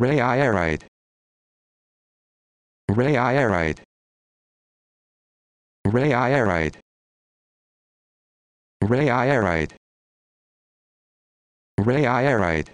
Ray Ray Ray Rayierite. Ray Rayierite. Ray Rayierite.